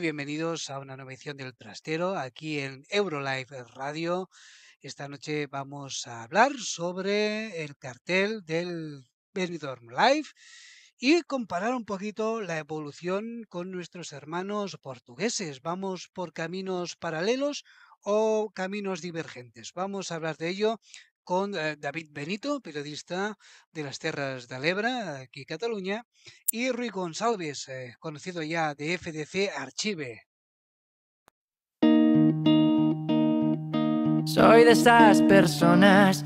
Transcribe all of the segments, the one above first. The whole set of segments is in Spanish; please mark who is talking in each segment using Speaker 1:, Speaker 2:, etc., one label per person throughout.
Speaker 1: bienvenidos a una nueva edición del Trastero aquí en Eurolife Radio. Esta noche vamos a hablar sobre el cartel del Benidorm Live y comparar un poquito la evolución con nuestros hermanos portugueses. Vamos por caminos paralelos o caminos divergentes. Vamos a hablar de ello con eh, David Benito, periodista de las tierras de Alebra, aquí Cataluña, y Rui González, eh, conocido ya de FDC Archive.
Speaker 2: Soy de esas personas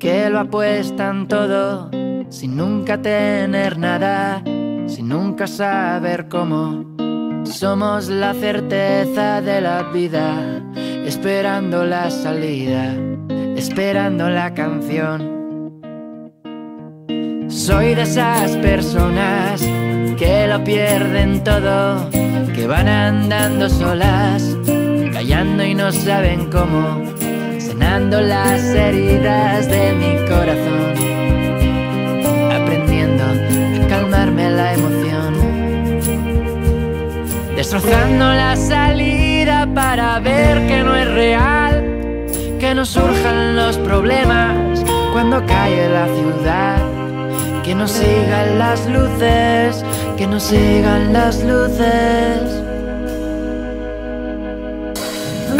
Speaker 2: que lo apuestan todo, sin nunca tener nada, sin nunca saber cómo. Somos la certeza de la vida, esperando la salida esperando la canción. Soy de esas personas que lo pierden todo, que van andando solas, callando y no saben cómo, sanando las heridas de mi corazón, aprendiendo a calmarme la emoción, destrozando la salida para ver que no es real que no surjan los problemas cuando cae la ciudad. Que no sigan las luces, que no sigan las luces.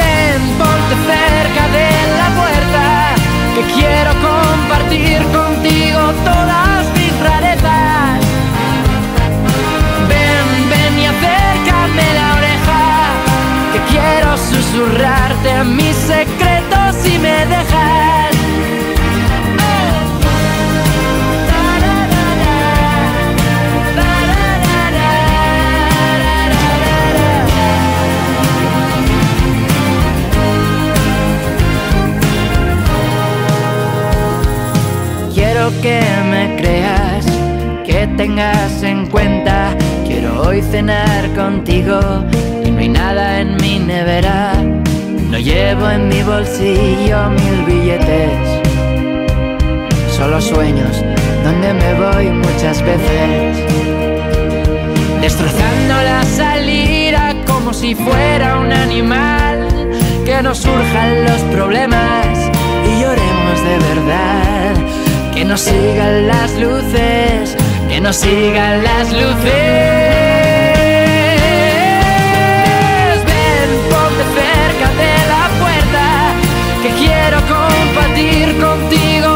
Speaker 2: Ven, ponte cerca de la puerta, que quiero compartir contigo todas mis rarezas. Ven, ven y acércame la oreja, que quiero susurrarte a mis secretos si me dejas. Quiero que me creas, que tengas en cuenta. Quiero hoy cenar contigo y no hay nada en mi nevera llevo en mi bolsillo mil billetes, solo sueños donde me voy muchas veces, destrozando la salida como si fuera un animal, que nos surjan los problemas y lloremos de verdad, que nos sigan las luces, que nos sigan las luces. contigo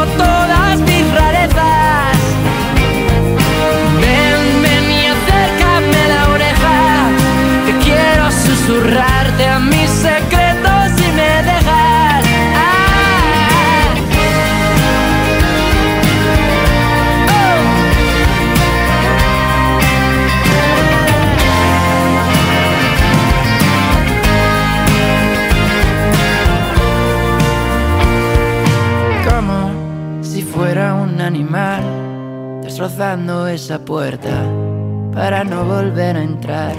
Speaker 2: rozando esa puerta para no volver a entrar.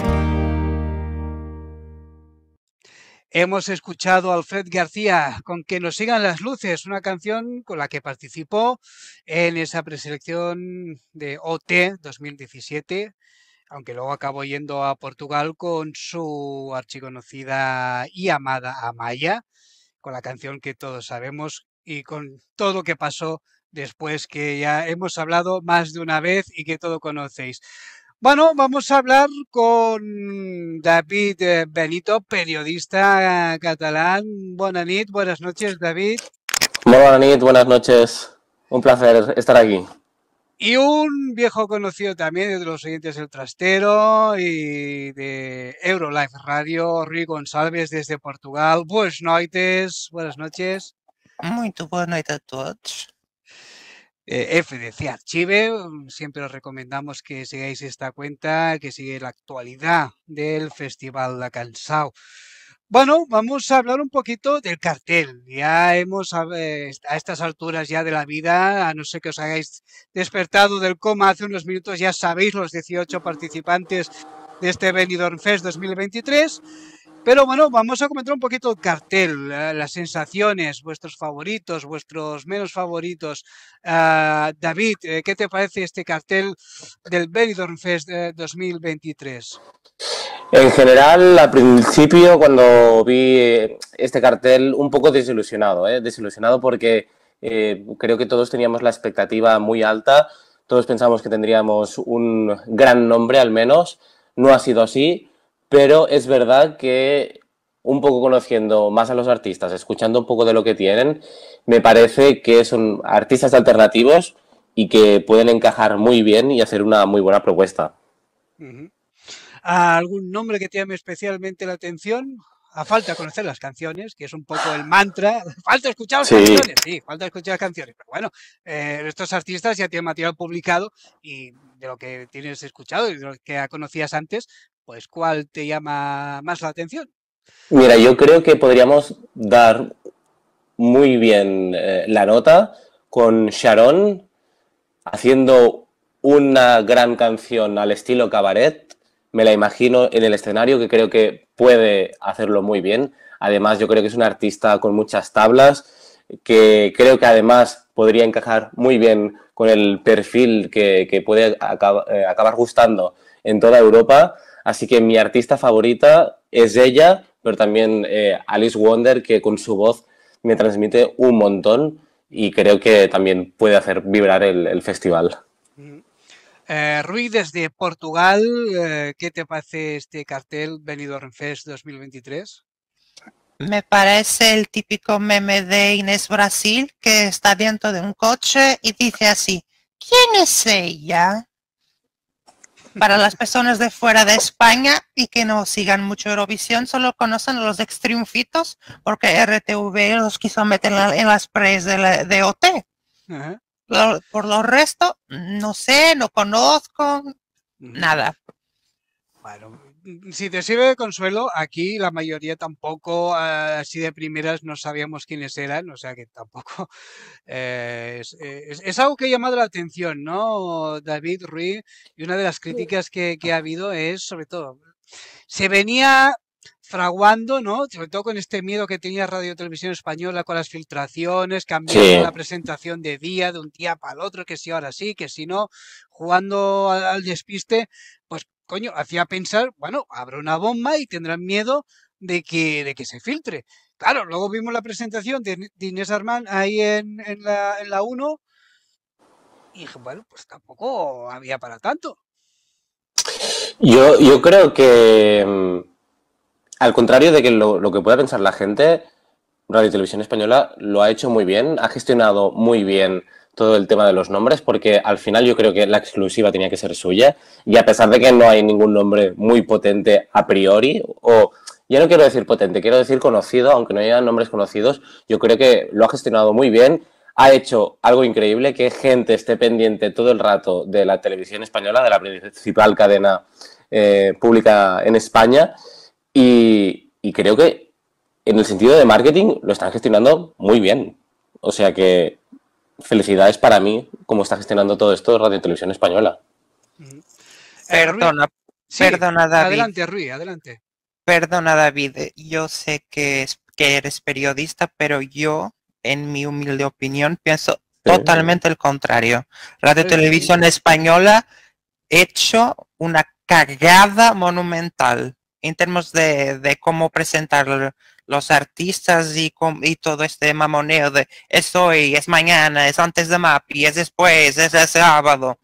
Speaker 1: Hemos escuchado a Alfred García con Que nos sigan las luces, una canción con la que participó en esa preselección de OT 2017, aunque luego acabó yendo a Portugal con su archiconocida y amada Amaya, con la canción que todos sabemos y con todo lo que pasó después que ya hemos hablado más de una vez y que todo conocéis. Bueno, vamos a hablar con David eh, Benito, periodista catalán. Buenas noches, buenas noches, David.
Speaker 3: Buenas noches, buenas noches. Un placer estar aquí.
Speaker 1: Y un viejo conocido también de los siguientes El Trastero y de Eurolife Radio, Rui González desde Portugal. Buenas noches, buenas noches. Muy buenas noches a todos. Eh, FDC Archive, mm, siempre os recomendamos que sigáis esta cuenta que sigue la actualidad del Festival La Cansao. Bueno, vamos a hablar un poquito del cartel. Ya hemos, eh, a, estas alturas ya de la vida, a no ser que os hayáis despertado del coma hace unos minutos, ya sabéis los 18 participantes de este Benidorm Fest 2023. Pero bueno, vamos a comentar un poquito el cartel, eh, las sensaciones, vuestros favoritos, vuestros menos favoritos. Ah, David, eh, ¿qué te parece este cartel del Benidorm Fest 2023?
Speaker 3: En general, al principio, cuando vi eh, este cartel, un poco desilusionado, desilusionado porque creo que todos teníamos la expectativa muy alta, todos pensamos que tendríamos un gran nombre al menos, no ha sido así pero es verdad que un poco conociendo más a los artistas, escuchando un poco de lo que tienen, me parece que son artistas alternativos y que pueden encajar muy bien y hacer una muy buena propuesta.
Speaker 1: ¿Algún nombre que te llame especialmente la atención? A falta conocer las canciones, que es un poco el mantra. Falta escuchar las canciones, sí, falta escuchar las canciones. Pero bueno, eh, estos artistas ya tienen material publicado y de lo que tienes escuchado y de lo que conocías antes, pues ¿cuál te llama más la atención?
Speaker 3: Mira, yo creo que podríamos dar muy bien eh, la nota con Sharon haciendo una gran canción al estilo cabaret. Me la imagino en el escenario que creo que puede hacerlo muy bien. Además, yo creo que es un artista con muchas tablas, que creo que además podría encajar muy bien con el perfil que, puede eh, acabar gustando en toda Europa. Así que mi artista favorita es ella, pero también eh, Alice Wonder, que con su voz me transmite un montón y creo que también puede hacer vibrar el, festival.
Speaker 1: Mm. Eh, Rui, desde Portugal, eh, ¿qué te parece este cartel Benidorm Fest 2023?
Speaker 4: Me parece el típico meme de Inés Brasil que está dentro de un coche y dice así, ¿quién es ella? para las personas de fuera de España y que no sigan mucho Eurovisión, solo conocen a los ex triunfitos porque RTV los quiso meter en, las preys de, OT. por lo resto, no sé, no conozco, nada.
Speaker 1: Bueno, Mm, si te sirve de consuelo, aquí la mayoría tampoco, ah, así de primeras, no sabíamos quiénes eran, o sea que tampoco. Eh, eh, es, algo que ha llamado la atención, ¿no, David Ruiz? Y una de las críticas que, que ha habido es, sobre todo, se venía fraguando, ¿no? Sobre todo con este miedo que tenía Radio Televisión Española con las filtraciones, cambiando la presentación de día, de un día para el otro, que si ahora sí, que si no, jugando al despiste, pues coño, hacía pensar, bueno, habrá una bomba y tendrán miedo de que, de que se filtre. Claro, luego vimos la presentación de, Inés Armand ahí en, en, la, en 1 y dije, bueno, pues tampoco había para tanto.
Speaker 3: Yo, creo que, mm, al contrario de que lo, lo que pueda pensar la gente, Radio y Televisión Española lo ha hecho muy bien, ha gestionado muy bien todo el tema de los nombres, porque al final yo creo que la exclusiva tenía que ser suya, y a pesar de que no hay ningún nombre muy potente a priori, o ya no quiero decir potente, quiero decir conocido, aunque no haya nombres conocidos, yo creo que lo ha gestionado muy bien, ha hecho algo increíble, que gente esté pendiente todo el rato de la televisión española, de la principal cadena eh, pública en España, y, y creo que en el sentido de marketing lo están gestionando muy bien. O sea que felicidades para mí cómo está gestionando todo esto Radio Televisión Española. Eh,
Speaker 4: perdona, perdona David. Adelante,
Speaker 1: Rui, adelante.
Speaker 4: Perdona, David. Yo sé que, que eres periodista, pero yo, en mi humilde opinión, pienso totalmente el contrario. Radio Televisión Española hecho una cagada monumental en términos de, de cómo presentar los artistas y, y todo este mamoneo de es hoy, es mañana, es antes de MAPI, es después, es el sábado.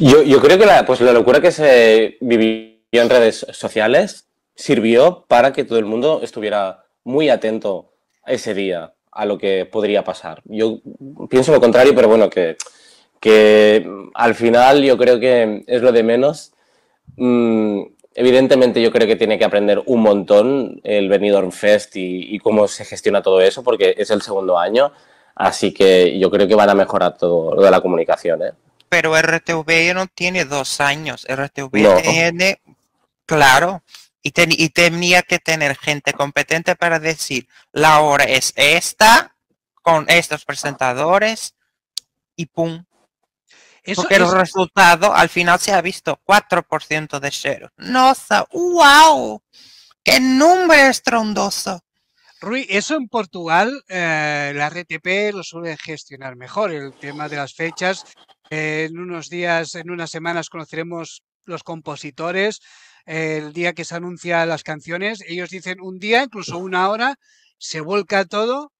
Speaker 3: Yo, creo que la, pues, locura que se vivió en redes sociales sirvió para que todo el mundo estuviera muy atento a ese día a lo que podría pasar. Yo pienso lo contrario, pero bueno, que, que al final yo creo que es lo de menos. Mm, Evidentemente yo creo que tiene que aprender un montón el Benidorm Fest y, cómo se gestiona todo eso, porque es el segundo año, así que yo creo que van a mejorar todo lo de la comunicación. ¿eh?
Speaker 4: Pero RTV no tiene dos años, RTV tiene, claro, y, y tenía que tener gente competente para decir, la hora es esta, con estos presentadores, y pum, porque el resultado al final se ha visto 4% de cero. ¡Nosa! ¡Wow! ¡Qué número estrondoso!
Speaker 1: Rui, eso en Portugal eh, la RTP lo suele gestionar mejor, el tema de las fechas. en unos días, en unas semanas conoceremos los compositores, el día que se anuncian las canciones. Ellos dicen un día, incluso una hora, se vuelca todo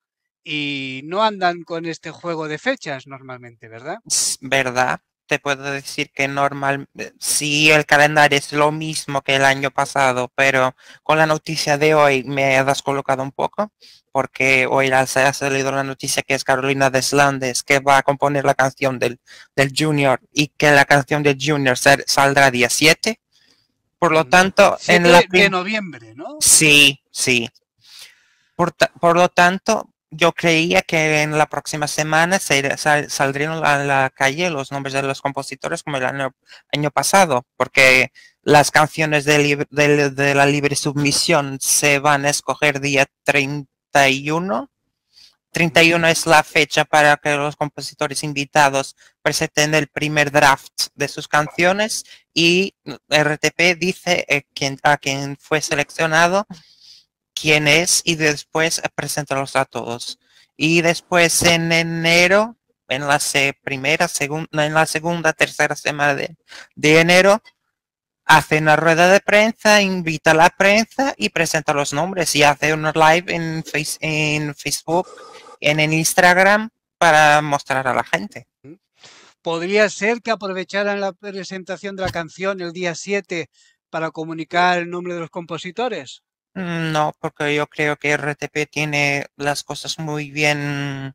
Speaker 1: y no andan con este juego de fechas normalmente, ¿verdad?
Speaker 4: ¿Verdad? Te puedo decir que normal, eh, sí, el calendario es lo mismo que el año pasado, pero con la noticia de hoy me has colocado un poco, porque hoy se ha salido la noticia que es Carolina Deslandes, que va a componer la canción del, Junior y que la canción del Junior saldrá día 7. Por lo mm, tanto, en la... De
Speaker 1: noviembre,
Speaker 4: ¿no? Sí, sí. por, lo tanto, yo creía que en la próxima semana saldrían a la calle los nombres de los compositores como el año, pasado, porque las canciones de, la libre submisión se van a escoger día 31. 31 es la fecha para que los compositores invitados presenten el primer draft de sus canciones y RTP dice eh, a quien fue seleccionado quién es y después presentarlos a todos. Y después en enero, en la primera, segunda, en la segunda, tercera semana de, enero, hace una rueda de prensa, invita a la prensa y presenta los nombres y hace un live en, Facebook, en, en Instagram para mostrar a la gente.
Speaker 1: Podría ser que aprovecharan la presentación de la canción el día 7 para comunicar el nombre de los compositores.
Speaker 4: Mm, no, porque yo creo que RTP tiene las cosas muy bien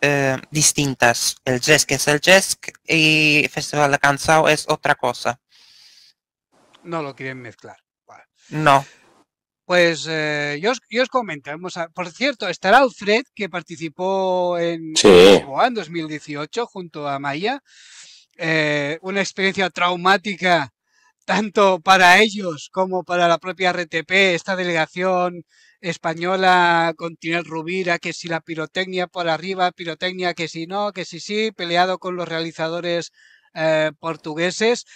Speaker 4: eh, distintas. El jazz es el jazz y Festival de Cansao es otra cosa.
Speaker 1: No lo quieren mezclar. No. Pues eh, yo, os, yo, por cierto, estará Alfred, que participó en en 2018 junto a Maya. Eh, una experiencia traumática tanto para ellos como para la propia RTP, esta delegación española con Tinel Rubira, que si la pirotecnia por arriba, pirotecnia que si no, que si sí, peleado con los realizadores eh, portugueses.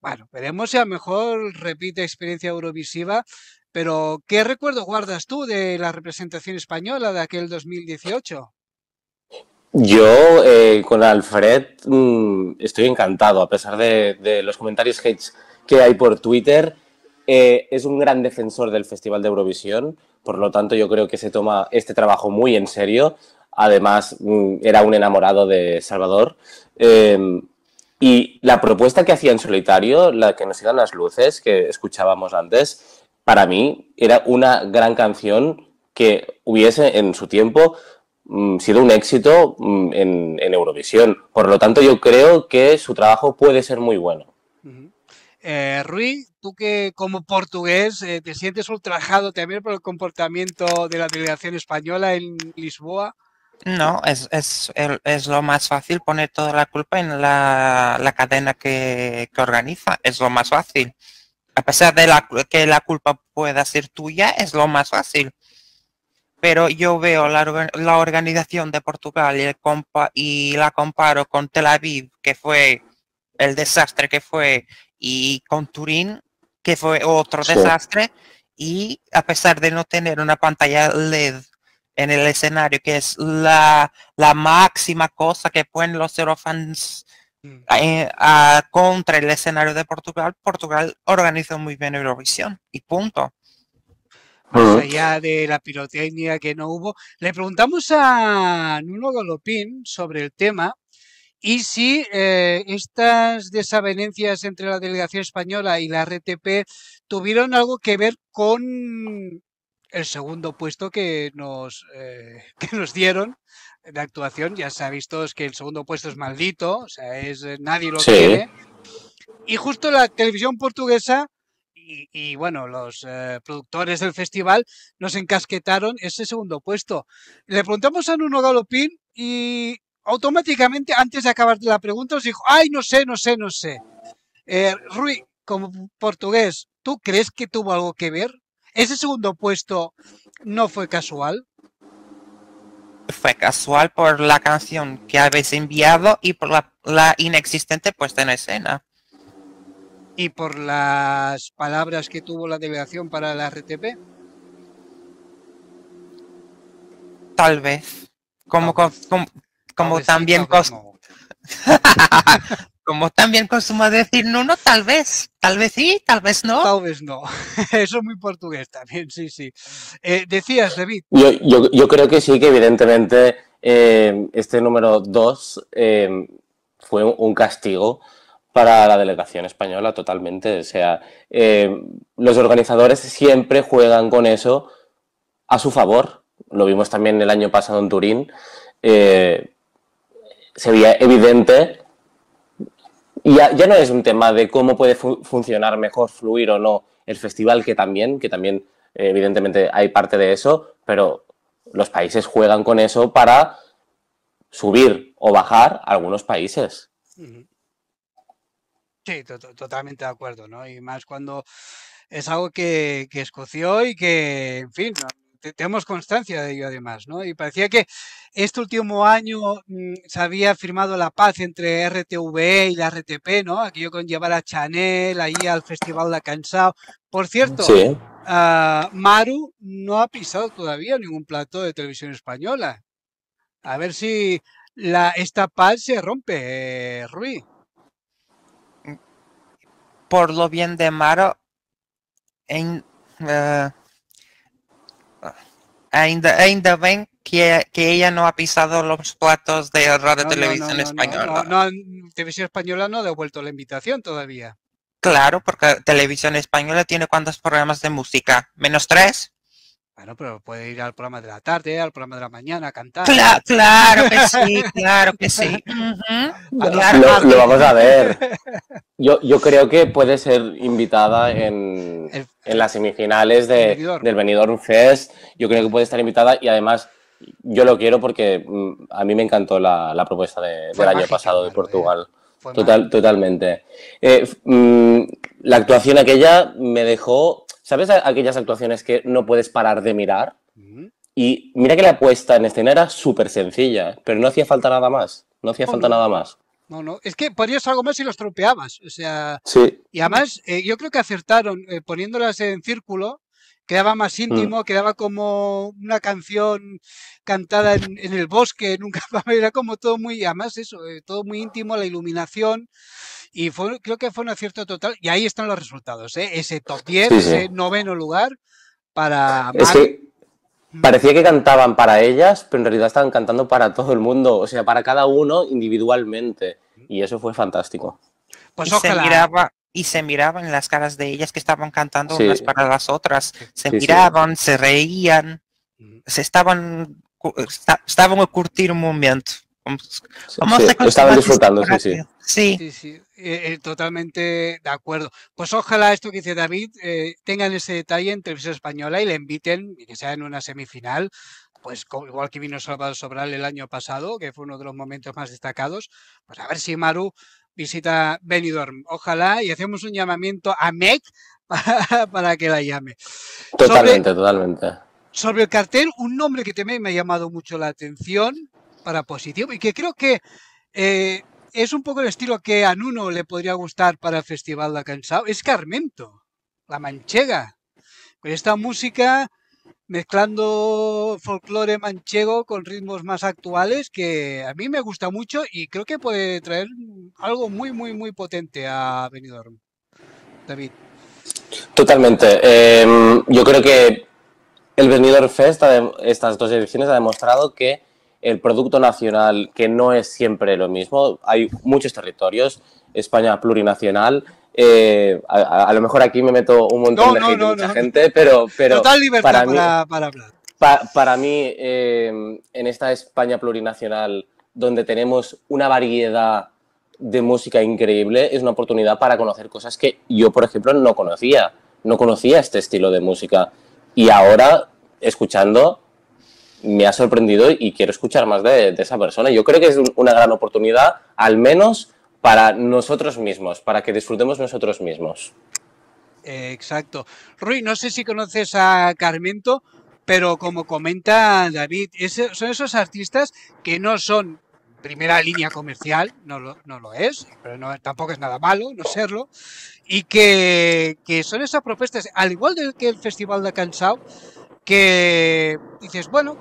Speaker 1: Bueno, veremos si a lo mejor repite experiencia eurovisiva, pero ¿qué recuerdo guardas tú de la representación española de aquel 2018?
Speaker 3: Yo eh, con Alfred mm, estoy encantado, a pesar de, los comentarios que que hay por Twitter. Eh, es un gran defensor del Festival de Eurovisión, por lo tanto yo creo que se toma este trabajo muy en serio. Además, mm, era un enamorado de Salvador. Em, y la propuesta que hacía en solitario, la que nos iban las luces, que escuchábamos antes, para mí era una gran canción que hubiese en su tiempo mm, sido un éxito mm, en, Eurovisión. Por lo tanto, yo creo que su trabajo puede ser muy bueno.
Speaker 1: Eh, Rui, tú que como portugués eh, te sientes ultrajado también por el comportamiento de la delegación española en Lisboa.
Speaker 4: No, es, lo más fácil poner toda la culpa en la, cadena que, organiza, es lo más fácil. A pesar de que la culpa pueda ser tuya, es lo más fácil. Pero yo veo la, organización de Portugal y la comparo con Tel Aviv, que fue el desastre que fue y con Turín, que fue otro desastre, y a pesar de no tener una pantalla LED en el escenario, que es la, la máxima cosa que pueden los eurofans mm. eh, contra el escenario de Portugal, Portugal organizó muy bien Eurovisión, y punto. Más allá
Speaker 1: de la pirotecnia que no hubo, le preguntamos a Nuno Galopín sobre el tema y si eh, estas desavenencias entre la delegación española y la RTP tuvieron algo que ver con el segundo puesto que nos, eh, que nos dieron de actuación. Ya sabéis todos que el segundo puesto es maldito, o sea, es, eh, nadie lo quiere. Y justo la televisión portuguesa y, bueno, los productores del festival nos encasquetaron ese segundo puesto. Le preguntamos a Nuno Galopín y automáticamente antes de acabar la pregunta os dijo, ay, no sé, no sé, no sé. Eh, Rui, como portugués, ¿tú crees que tuvo algo que ver? ¿Ese segundo puesto no fue casual?
Speaker 4: Fue casual por la canción que habéis enviado y por la, inexistente puesta en escena.
Speaker 1: Y por las palabras que tuvo la delegación para la RTP.
Speaker 4: Tal vez. Como, como, como también como como decir no, no, tal vez,
Speaker 1: tal vez sí, tal vez no. Tal vez no. Eso es muy portugués también, sí, sí. Eh, decías, David.
Speaker 3: Yo, creo que sí, que evidentemente eh, este número 2 eh, fue un castigo para la delegación española totalmente. O sea, los organizadores siempre juegan con eso a su favor. Lo vimos también el año pasado en Turín sería evidente. Ya, ya no es un tema de cómo puede funcionar mejor, fluir o no el festival, que también, que también eh, evidentemente hay parte de eso, pero los países juegan con eso para subir o bajar a algunos países.
Speaker 1: Sí, totalmente de acuerdo, ¿no? Y más cuando es algo que, que escoció y que, en fin, tenemos constancia de ello además, ¿no? Y parecía que este último año mm, se había firmado la paz entre RTVE y la RTP, ¿no? Aquello con llevar a Chanel ahí al Festival de Cansado. Por cierto, ah, Maru no ha pisado todavía ningún plato de televisión española. A ver si la, esta paz se rompe, eh, Rui.
Speaker 4: Por lo bien de Maru, en, eh, Ainda, ainda ven que, que, ella no ha pisado los platos de Radio Televisión no, Española.
Speaker 1: No, Televisión Española no ha devuelto la invitación todavía.
Speaker 4: Claro, porque Televisión Española tiene cuántos programas de música? ¿Menos tres?
Speaker 1: pero puede ir al programa de la tarde, al programa de la mañana a cantar. Claro, que sí, claro que sí. lo, vamos a ver.
Speaker 3: Yo, creo que puede ser invitada en, las semifinales de, del Benidorm Fest. Yo creo que puede estar invitada y además yo lo quiero porque mm, a mí me encantó la, propuesta del año pasado de Portugal. totalmente. Eh, mm, la actuación aquella me dejó ¿Sabes aquellas actuaciones que no puedes parar de mirar? Y mira que la puesta en escena era súper sencilla, pero no hacía falta nada más. No hacía falta nada más.
Speaker 1: No, no. Es que ponías algo más y los tropeabas. O sea. Sí. Y además, eh, yo creo que acertaron eh, poniéndolas en círculo quedaba más mm. íntimo, quedaba como una canción cantada en, el bosque, nunca era como todo muy, además eso, eh, todo muy íntimo, la iluminación, y fue, creo que fue un acierto total, y ahí están los resultados, ¿eh? ese top 10, ese noveno lugar para... que
Speaker 3: mm. parecía que cantaban para ellas, pero en realidad estaban cantando para todo el mundo, o sea, para cada uno individualmente, mm. y eso fue fantástico.
Speaker 4: Pues ojalá y se miraban las caras de ellas que estaban cantando unas para las otras. Se miraban, se reían, mm. se estaban, estaban a curtir un momento. estaban disfrutando, este
Speaker 1: sí, sí. Eh, eh, totalmente de acuerdo. Pues ojalá esto que dice David eh, tengan ese detalle en televisión española y le inviten y que sea en una semifinal pues igual que vino Salvador Sobral el año pasado, que fue uno de los momentos más destacados, pues a ver si Maru visita Benidorm. Ojalá y hacemos un llamamiento a Meg para, que la llame.
Speaker 3: Totalmente, totalmente.
Speaker 1: Sobre el cartel, un nombre que también me ha llamado mucho la atención para positivo y que creo que eh, es un poco el estilo que a Nuno le podría gustar para el Festival de Cansado, es Carmento, la manchega. Con esta música mezclando folclore manchego con ritmos más actuales que a mí me gusta mucho y creo que puede traer algo muy, muy, muy potente a Benidorm. David.
Speaker 3: Totalmente. Em, yo creo que el Benidorm Fest, estas dos ediciones, ha demostrado que el producto nacional, que no es siempre lo mismo, hay muchos territorios, España plurinacional, eh, a, lo mejor aquí me meto un montón de gente, pero, pero para, mí, para, para mí, em, en esta España plurinacional, donde tenemos una variedad de música increíble, es una oportunidad para conocer cosas que yo, por ejemplo, no conocía. No conocía este estilo de música. Y ahora, escuchando, me ha sorprendido y quiero escuchar más de, esa persona. Yo creo que es una gran oportunidad, al menos para nosotros mismos, para que disfrutemos nosotros mismos.
Speaker 1: Exacto. Rui, no sé si conoces a Carmento, pero como comenta David, son esos artistas que no son primera línea comercial, no lo, es, pero tampoco es nada malo no serlo, y que, son esas propuestas, al igual que el Festival de Cansao, que dices, bueno,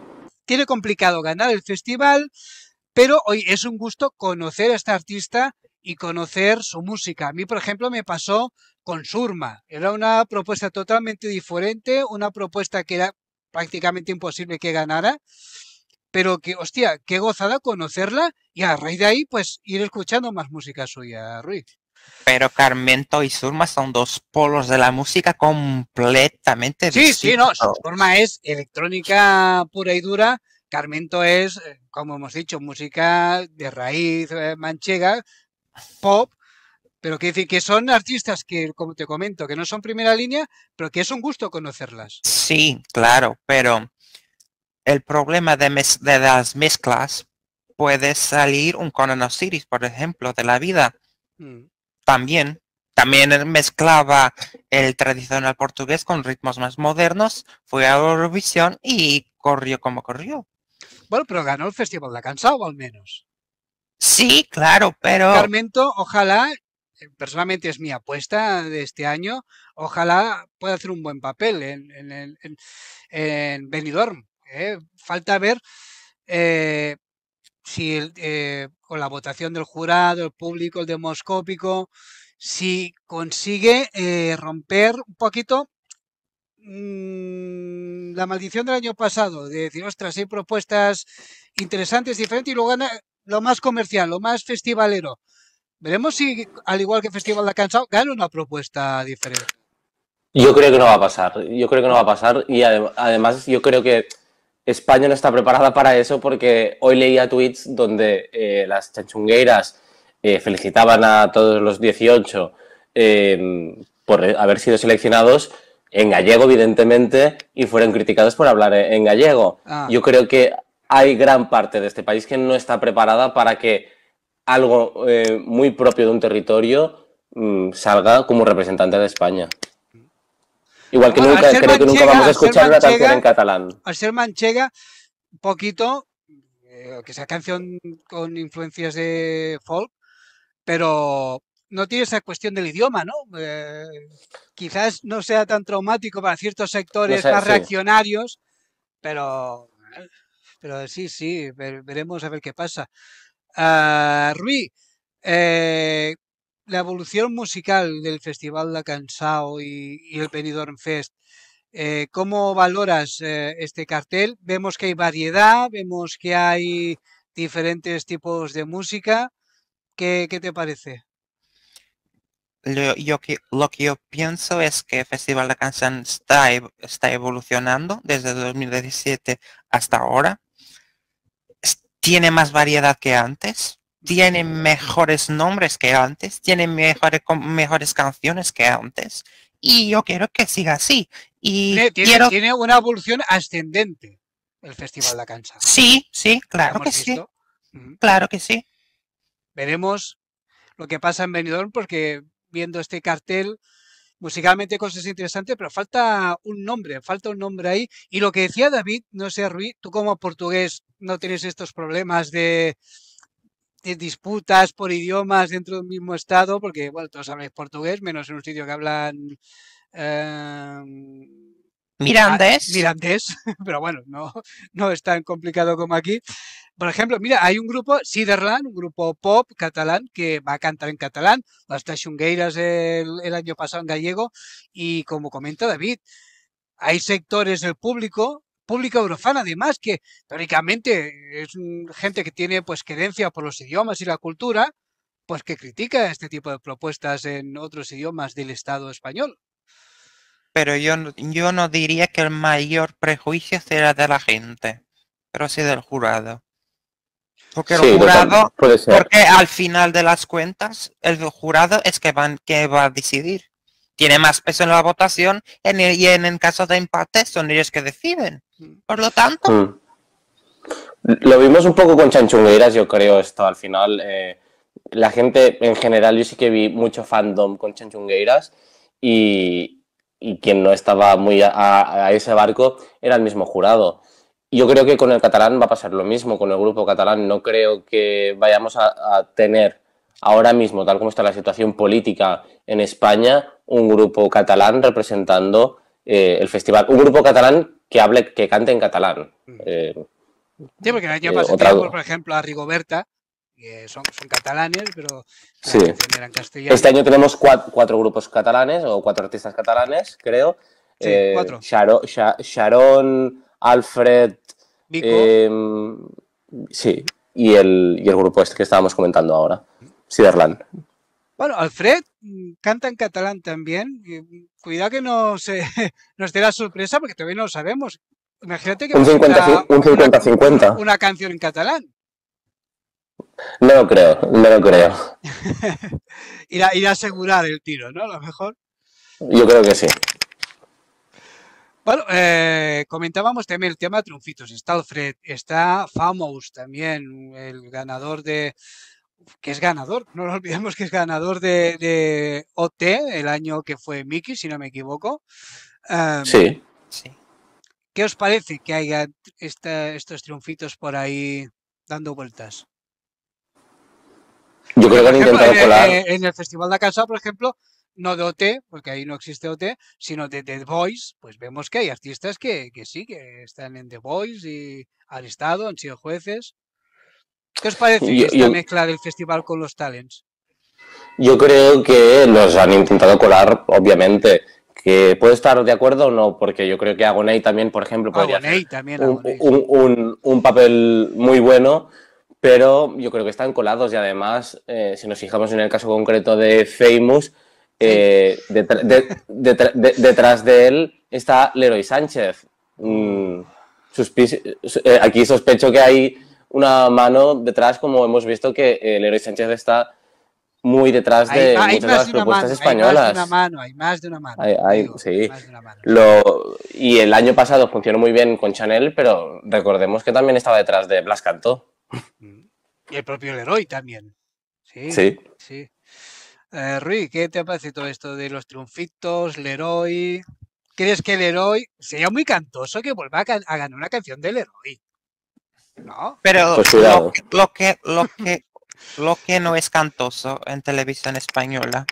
Speaker 1: tiene complicado ganar el festival, pero hoy es un gusto conocer a esta artista y conocer su música. A mí, por ejemplo, me pasó con Surma. Era una propuesta totalmente diferente, una propuesta que era prácticamente imposible que ganara, pero que, hostia, qué gozada conocerla y a raíz de ahí, pues ir escuchando más música suya, Ruiz.
Speaker 4: Pero Carmento y Surma son dos polos de la música completamente sí, distintos. Sí, sí, no.
Speaker 1: Surma es electrónica pura y dura. Carmento es, eh, como hemos dicho, música de raíz eh, manchega, pop, pero que que son artistas que, como te comento, que no son primera línea, pero que es un gusto conocerlas.
Speaker 4: Sí, claro, pero el problema de, de las mezclas puede salir un Conan Osiris, por ejemplo, de la vida. Mm. También, también mezclaba el tradicional portugués con ritmos más modernos, fue a Eurovisión y corrió como corrió.
Speaker 1: Bueno, pero ganó el Festival de la Cansado al menos.
Speaker 4: Sí, claro, pero.
Speaker 1: Carmento, ojalá, eh, personalmente es mi apuesta de este año, ojalá pueda hacer un buen papel en, Benidorm. ¿eh? Falta ver eh, si con la votación del jurado, el público, el demoscópico, si consigue romper un poquito mm, la maldición del año pasado, de decir, ostras, hay propuestas interesantes, diferentes, y luego gana lo más comercial, lo más festivalero. Veremos si, al igual que Festival de Cansado, gana una propuesta diferente.
Speaker 3: Yo creo que no va a pasar. Yo creo que no va a pasar. Y además, yo creo que España no está preparada para eso porque hoy leía tweets donde eh, las chanchungueiras eh, felicitaban a todos los 18 em, por haber sido seleccionados en gallego, evidentemente, y fueron criticados por hablar en gallego. Ah. Yo creo que hay gran parte de este país que no está preparada para que algo eh, muy propio de un territorio mm, salga como representante de España. Igual que nunca, creo que nunca vamos a escuchar canción en catalán.
Speaker 1: Al ser manchega, poquito, eh, que sea canción con influencias de folk, pero no tiene esa cuestión del idioma, ¿no? Eh, quizás no sea tan traumático para ciertos sectores más reaccionarios, pero pero sí, sí, veremos a ver qué pasa. Ah, Rui, eh, la evolución musical del Festival de Cansao y, el Benidorm Fest, eh, ¿cómo valoras eh, este cartel? Vemos que hay variedad, vemos que hay diferentes tipos de música. ¿Qué, te parece?
Speaker 4: Lo, lo que yo pienso es que el Festival de la está, está evolucionando desde 2017 hasta ahora tiene más variedad que antes, tiene mejores nombres que antes, tiene mejores, mejores canciones que antes.
Speaker 1: Y yo quiero que siga así. Y tiene, una evolución ascendente el Festival de la Cancha. Sí, sí, claro que sí. Claro que sí. Veremos lo que pasa en Benidorm porque viendo este cartel musicalmente cosas interesantes, pero falta un nombre, falta un nombre ahí. Y lo que decía David, no sé, Rui, tú como portugués no tienes estos problemas de, disputas por idiomas dentro del mismo estado, porque bueno, todos habláis portugués, menos en un sitio que hablan... Eh, mirandés. Mirandés, pero bueno, no, no es tan complicado como aquí. Por ejemplo, mira, hay un grupo, Siderland, un grupo pop catalán que va a cantar en catalán, las Tashungueiras el, año pasado en gallego, y como comenta David, hay sectores del público público eurofan además que teóricamente es gente que tiene pues querencia por los idiomas y la cultura pues que critica este tipo de propuestas en otros idiomas del Estado español
Speaker 4: pero yo, yo no diría que el mayor prejuicio será de la gente pero sí del jurado porque el jurado, porque al final de las cuentas, el jurado es que, van, que va a decidir. Tiene más peso en la votación y en, caso de empate son ellos que deciden. Mm. Por lo tanto...
Speaker 3: Mm. Lo vimos un poco con Chanchungueiras, yo creo, esto al final. Eh, la gente en general, yo sí que vi mucho fandom con Chanchungueiras y, quien no estaba muy a, ese barco era el mismo jurado. Yo creo que con el catalán va a pasar lo mismo, con el grupo catalán. No creo que vayamos a, tener ahora mismo, tal como está la situación política en España, un grupo catalán representando eh, el festival. Un grupo catalán que hable, que cante en catalán. Mm. Eh, porque el pasado, eh,
Speaker 1: por ejemplo, a Rigoberta, que son, catalanes, pero sí. Este año tenemos
Speaker 3: cuatro, grupos catalanes o cuatro artistas catalanes, creo. Sí, eh, cuatro. Sharon
Speaker 1: Alfred. Em,
Speaker 3: sí, y el, grupo este que estábamos comentando ahora, Siderland.
Speaker 1: Bueno, Alfred mm, canta en catalán también. Mm, cuidado que no se, nos dé la sorpresa porque todavía no lo sabemos. Imagínate que. Un 50 Una, canción en catalán.
Speaker 3: No lo creo, no lo creo.
Speaker 1: Irá a asegurar el tiro, ¿no? A lo mejor.
Speaker 3: Yo creo que sí.
Speaker 1: Bueno, eh, comentábamos también el tema de triunfitos. Está Alfred, está Famous también, el ganador de que es ganador, no lo olvidemos que es ganador de, OT el año que fue Mickey, si no me equivoco. Em, sí. ¿Qué os parece que haya estos triunfitos por ahí dando vueltas?
Speaker 5: Yo creo que han intentado colar. En, eh,
Speaker 1: en el Festival de la Casa, por ejemplo, no de OT, porque ahí no existe OT, sino de The Voice, pues vemos que hay artistas que, sí, que están en The Voice y han estado, han sido jueces. ¿Qué os parece esta mezcla del festival con los talents?
Speaker 3: Yo creo que los han intentado colar, obviamente. Que puedo estar de acuerdo o no, porque yo creo que Agoney también, por ejemplo, podría un, papel muy bueno, pero yo creo que están colados y además, eh, si nos fijamos en el caso concreto de Famous, eh, detrás de él está Leroy Sánchez. Mm, eh, aquí sospecho que hay una mano detrás, como hemos visto que eh, Leroy Sánchez está muy detrás de muchas de las propuestas españolas. Hay más de una
Speaker 1: mano, hay más de una
Speaker 3: mano. y el año pasado funcionó muy bien con Chanel, pero recordemos que también estaba detrás de Blas Cantó.
Speaker 1: Mm. Y el propio Leroy también. Sí. sí. Eh, Rui, ¿qué te parece todo esto de los triunfitos, Leroy? ¿Crees que Leroy sería muy cantoso que vuelva a, ganar una canción de Leroy? No. Pero pues lo,
Speaker 4: que lo que lo que no es cantoso en televisión española.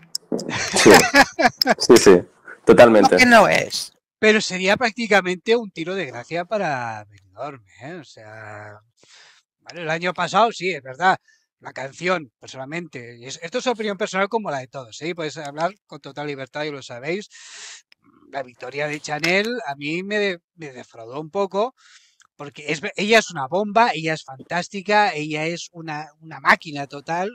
Speaker 3: Sí, sí, totalmente. Lo que no es.
Speaker 1: Pero sería prácticamente un tiro de gracia para Benidorm, ¿eh? O sea, el año pasado sí, es verdad la canción, personalmente. esto es opinión personal como la de todos, ¿sí? ¿eh? Podéis hablar con total libertad y lo sabéis. Mm, la victoria de Chanel a mí me, me defraudó un poco, porque es, ella es una bomba, ella es fantástica, ella es una, una máquina total.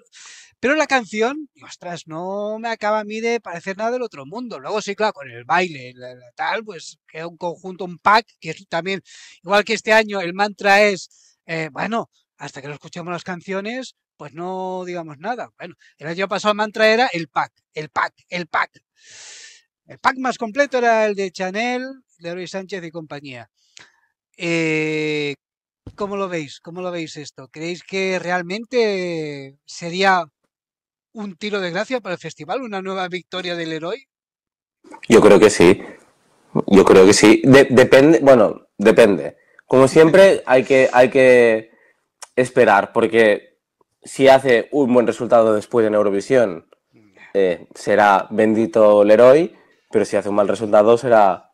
Speaker 1: Pero la canción, ostras, no me acaba a mí de parecer nada del otro mundo. Luego sí, claro, con el baile, tal, pues queda un conjunto, un pack, que también, igual que este año, el mantra es, eh, bueno, hasta que no escuchemos las canciones, pues no digamos nada. Bueno, el año pasado mantra era el pack, el pack, el pack. El pack más completo era el de Chanel, Leroy Sánchez y compañía. Eh, ¿Cómo lo veis? ¿Cómo lo veis esto? ¿Creéis que realmente sería un tiro de gracia para el festival, una nueva victoria del héroe?
Speaker 3: Yo creo que sí. Yo creo que sí. depende, bueno, depende. Como siempre, hay que, hay que esperar, porque si hace un buen resultado después en Eurovisión, eh, será bendito Leroy, pero si hace un mal resultado, será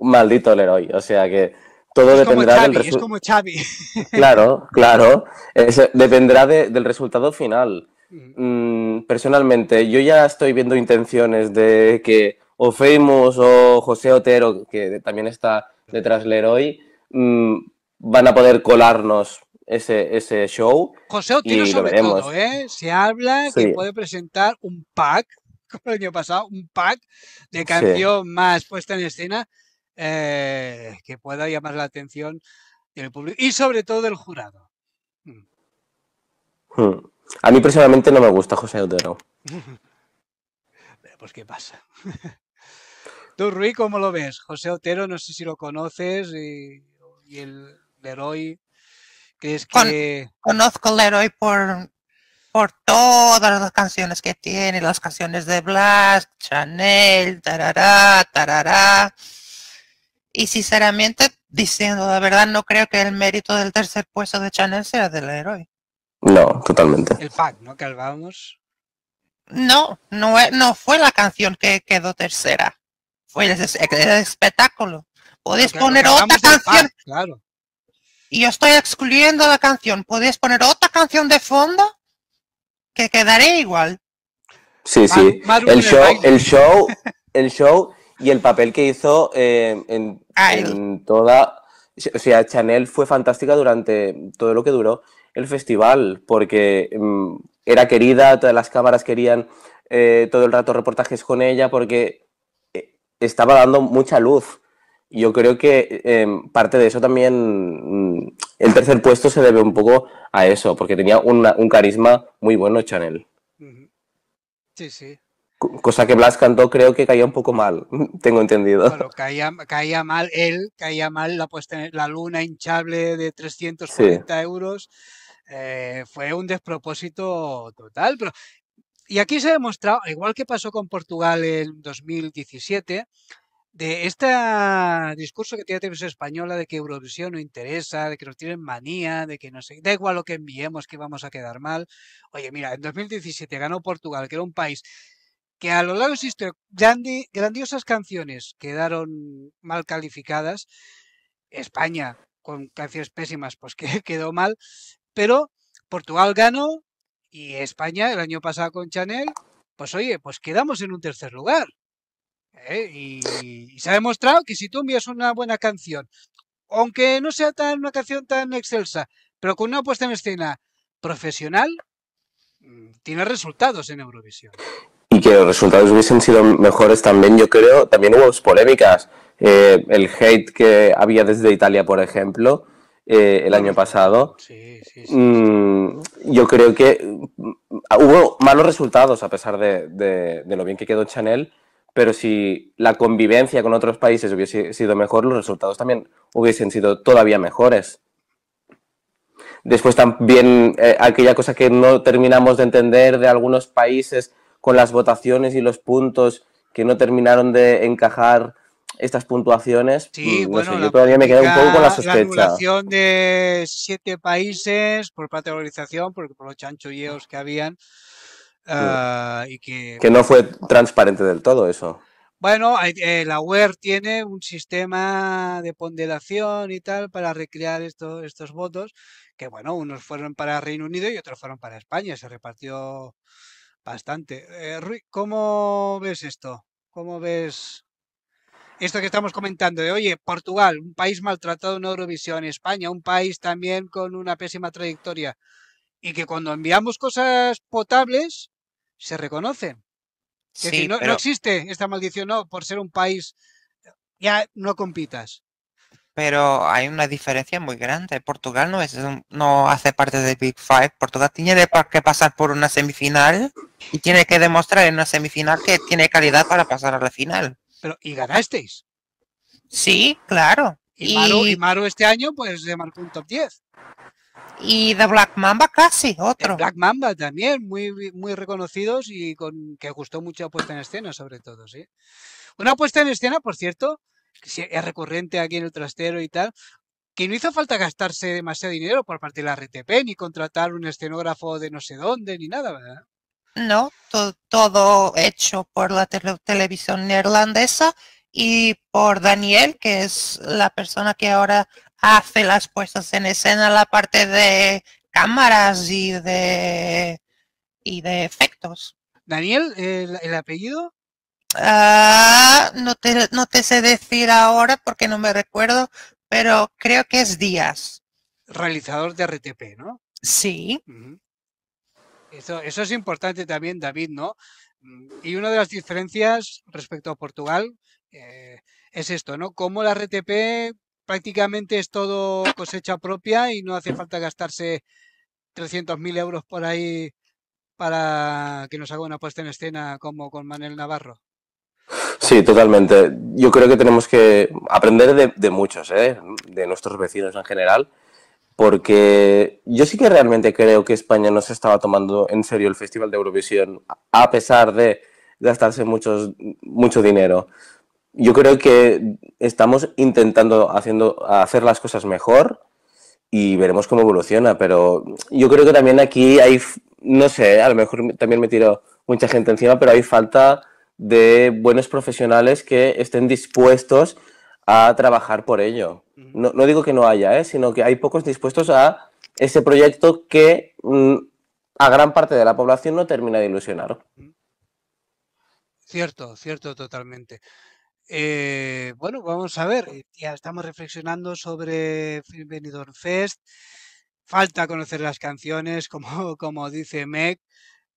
Speaker 3: maldito Leroy. O sea que todo dependerá del resultado. Es como
Speaker 1: Xavi. claro,
Speaker 3: claro. Eh, dependerá del resultado final. Mm, personalmente, yo ya estoy viendo intenciones de que o Famous o José Otero, que también está detrás Leroy, mm, van a poder colarnos ese, ese show. José Otero sobre todo,
Speaker 1: ¿eh? Se habla que puede presentar un pack, como el año pasado, un pack de canción más puesta en escena eh, que pueda llamar la atención del público y sobre todo del jurado. Mm.
Speaker 3: Hmm. A mí personalmente no me gusta José Otero.
Speaker 1: pues qué pasa. Tú, Rui, ¿cómo lo ves? José Otero, no sé si lo conoces, y, y el Leroy conozco a Leroy por,
Speaker 4: por todas las canciones que tiene, las canciones de Blast, Chanel, tarará, tarará. Y sinceramente, diciendo la verdad, no creo que el mérito del tercer puesto de Chanel sea del héroe.
Speaker 1: No, totalmente. El pack, ¿no? Que
Speaker 4: No, no, fue la canción que quedó
Speaker 1: tercera.
Speaker 4: Fue el, espectáculo. Podéis poner otra canción. claro y yo estoy excluyendo la canción, ¿podéis poner otra canción de fondo? Que quedaré igual.
Speaker 3: Sí, sí. el show, el show, el show y el papel que hizo eh, en, ah, toda. O sea, Chanel fue fantástica durante todo lo que duró el festival, porque mm, era querida, todas las cámaras querían eh, todo el rato reportajes con ella, porque eh, estaba dando mucha luz yo creo que em, parte de eso también, mm, el tercer puesto se debe un poco a eso, porque tenía un carisma muy bueno Chanel. Sí, sí. Cosa que Blas cantó creo que caía un poco mal, tengo entendido.
Speaker 1: caía, mal él, caía mal la, puesta, la luna hinchable de 340 euros. Eh, fue un despropósito total. Pero, y aquí se ha demostrado, igual que pasó con Portugal en 2017, de este discurso que tiene la televisión española de que Eurovisión no interesa, de que nos tienen manía, de que no sé, da igual lo que enviemos, que vamos a quedar mal. Oye, mira, en 2017 ganó Portugal, que era un país que a lo largo de su historia, grandiosas canciones quedaron mal calificadas. España, con canciones pésimas, pues que quedó mal. Pero Portugal ganó y España, el año pasado con Chanel, pues oye, pues quedamos en un tercer lugar. ¿eh? Y, se ha demostrado que si tú envías una buena canción, aunque no sea tan una canción tan excelsa, pero con una puesta en escena profesional, mm, tiene resultados en Eurovisión.
Speaker 3: Y que los resultados hubiesen sido mejores también, yo creo, también hubo polémicas. Eh, el hate que había desde Italia, por ejemplo, eh, el año mm. pasado. Sí, sí, mm, yo creo que hubo malos resultados a pesar de, lo bien que quedó Chanel pero si la convivencia con otros países hubiese sido mejor, los resultados también hubiesen sido todavía mejores. Después también eh, aquella cosa que no terminamos de entender de algunos países con las votaciones y los puntos que no terminaron de encajar estas puntuaciones. Sí, mm, bueno, yo todavía me quedé un poco con la sospecha. La anulación
Speaker 1: de siete países por organización, porque por los chanchulleos que habían, Ah, y que, no pues
Speaker 3: fue transparente del todo eso.
Speaker 1: Bueno, eh, la web tiene un sistema de ponderación y tal para recrear esto, estos votos, que bueno, unos fueron para Reino Unido y otros fueron para España, se repartió bastante. Eh, ¿cómo ves esto? ¿Cómo ves esto que estamos comentando de, oye, Portugal, un país maltratado en Eurovisión, España, un país también con una pésima trayectoria, y que cuando enviamos cosas potables, se reconoce no, existe esta maldición, no, por ser un país ya no compitas.
Speaker 4: Pero hay una diferencia muy grande. Portugal no es no hace parte de Big Five. Portugal tiene que pasar por una semifinal y tiene que demostrar en una semifinal que tiene calidad para pasar a la final.
Speaker 1: Pero y ganasteis. Sí, claro. Y, y... Maru, este año pues se marcó un top 10. Y de Black Mamba casi, otro. Black Mamba también, muy, muy reconocidos y con, que gustó mucho puesta en escena, sobre todo, sí. Una puesta en escena, por cierto, que es recurrente aquí en el trastero y tal, que no hizo falta gastarse demasiado dinero por parte de la RTP, ni contratar un escenógrafo de no sé dónde, ni nada, ¿verdad?
Speaker 4: No, todo todo hecho por la televisión neerlandesa y por Daniel, que es la persona que ahora hace las puestas en escena, la parte de cámaras y de, y de efectos. Daniel, el, apellido? Ah, no, te, sé decir ahora porque no me recuerdo, pero creo que es Díaz.
Speaker 1: Realizador de RTP, ¿no? Sí. eso, eso es importante también, David, ¿no? Mm, y una de las diferencias respecto a Portugal eh, es esto, ¿no? Cómo la RTP prácticamente es todo cosecha propia y no hace falta gastarse 300.000 euros por ahí para que nos haga una puesta en escena como con Manuel Navarro.
Speaker 5: Sí,
Speaker 3: totalmente. Yo creo que tenemos que aprender de, muchos, ¿eh? de nuestros vecinos en general, porque yo sí que realmente creo que España no se estaba tomando en serio el Festival de Eurovisión, a pesar de gastarse muchos, mucho dinero yo creo que estamos intentando haciendo, hacer las cosas mejor y veremos cómo evoluciona, pero yo creo que también aquí hay, no sé, a lo mejor también me tiro mucha gente encima, pero hay falta de buenos profesionales que estén dispuestos a trabajar por ello. No, no digo que no haya, ¿eh? sino que hay pocos dispuestos a ese proyecto que mm, a gran parte de la población no termina de ilusionar.
Speaker 1: Cierto, cierto, totalmente. Eh, bueno, vamos a ver, eh, ya estamos reflexionando sobre Benidorm Fest, falta conocer las canciones, como, como dice Meg,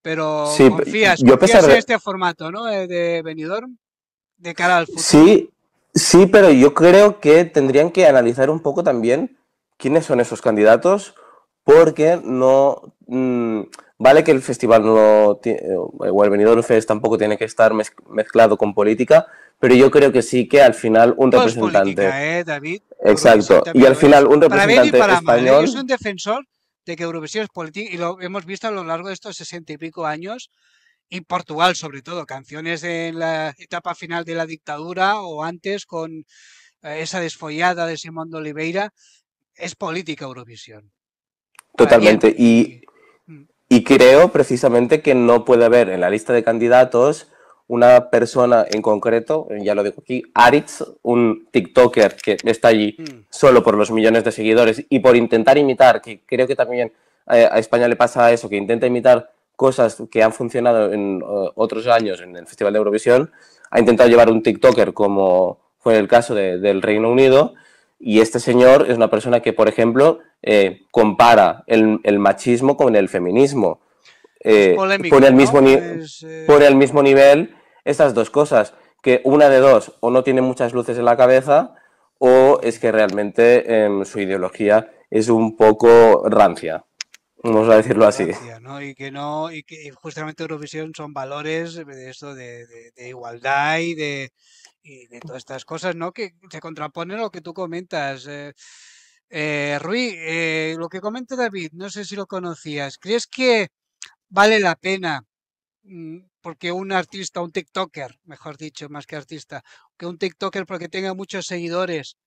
Speaker 1: pero sí, confías, yo este formato, ¿no? Eh, de Benidorm, de cara al futuro.
Speaker 3: Sí, sí, pero yo creo que tendrían que analizar un poco también quiénes son esos candidatos, porque no... Mm, Vale que el festival no eh, o el Benidorm tampoco tiene que estar mezclado con política, pero yo creo que sí que al final un representante. política, ¿eh, David? Exacto. Y al final un ¿eh? representante para para español. Yo soy
Speaker 1: un defensor de que Eurovisión es política y lo hemos visto a lo largo de estos sesenta y pico años y Portugal sobre todo, canciones en la etapa final de la dictadura o antes con esa desfollada de Simón de Oliveira, es política Eurovisión.
Speaker 3: Totalmente. Y, y creo precisamente que no puede haber en la lista de candidatos una persona en concreto, eh, ya lo digo aquí, Aritz, un TikToker que está allí mm. solo por los millones de seguidores y por intentar imitar, que creo que también eh, a España le pasa eso, que intenta imitar cosas que han funcionado en eh, otros años en el Festival de Eurovisión, ha intentado llevar un TikToker como fue el caso del Reino Unido y este señor es una persona que, por ejemplo, eh, compara el, machismo con el feminismo. Eh, polémico, eh, pone, al mismo nivel estas dos cosas, que una de dos, o no tiene muchas luces en la cabeza, o es que realmente em, su ideología es un poco rancia. Vamos a decirlo así. Y
Speaker 1: que no, y que justamente Eurovisión son valores de esto de igualdad y de, y de todas estas cosas, ¿no? Que se contraponen lo que tú comentas. Eh, eh, Rui, eh, lo que comenta David, no sé si lo conocías. ¿Crees que vale la pena mm, porque un artista, un TikToker, mejor dicho, más que artista, que un TikToker porque tenga muchos seguidores,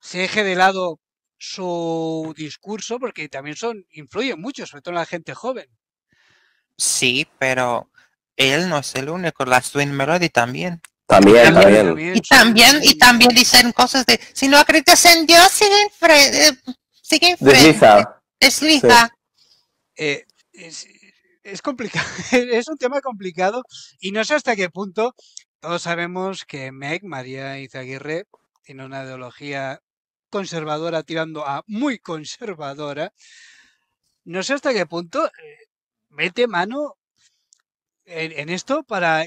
Speaker 1: se eje de lado su discurso, porque también son, influyen mucho, sobre todo en la gente joven.
Speaker 4: Sí, pero él no es el único, la Twin Melody también. También, también, Y también, dicen cosas de, si no acreditas en Dios, siguen frente. Sigue eh, Desliza.
Speaker 1: Desliza. Eh, es, complicado, es un tema complicado y no sé hasta qué punto todos sabemos que Meg María Izaguirre, tiene una ideología conservadora tirando a muy conservadora. No sé hasta qué punto eh, mete mano en, esto para